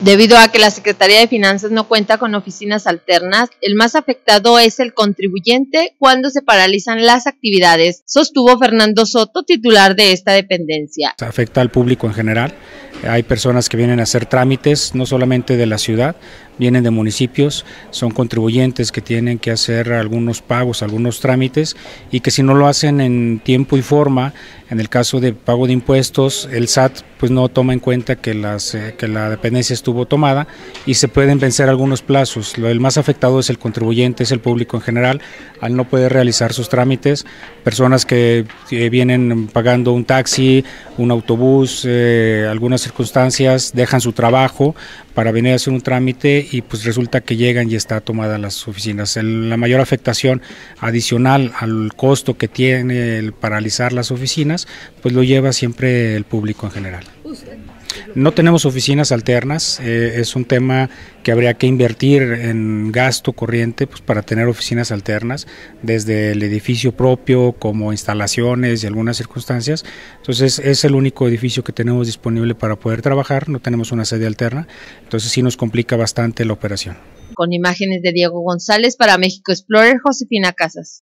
Debido a que la Secretaría de Finanzas no cuenta con oficinas alternas, el más afectado es el contribuyente cuando se paralizan las actividades, sostuvo Fernando Soto, titular de esta dependencia. Afecta al público en general. Hay personas que vienen a hacer trámites, no solamente de la ciudad, vienen de municipios, son contribuyentes que tienen que hacer algunos pagos, algunos trámites y que si no lo hacen en tiempo y forma, en el caso de pago de impuestos, el SAT pues no toma en cuenta que, las, eh, que la dependencia estuvo tomada y se pueden vencer algunos plazos. Lo, el más afectado es el contribuyente, es el público en general, al no poder realizar sus trámites, personas que eh, vienen pagando un taxi, un autobús, eh, algunas circunstancias, dejan su trabajo para venir a hacer un trámite y pues resulta que llegan y está tomadas las oficinas. la mayor afectación adicional al costo que tiene el paralizar las oficinas, pues lo lleva siempre el público en general. No tenemos oficinas alternas, eh, es un tema que habría que invertir en gasto corriente pues, para tener oficinas alternas, desde el edificio propio como instalaciones y algunas circunstancias. Entonces es el único edificio que tenemos disponible para poder trabajar, no tenemos una sede alterna, entonces sí nos complica bastante la operación. Con imágenes de Diego González para México Explorer, Josefina Casas.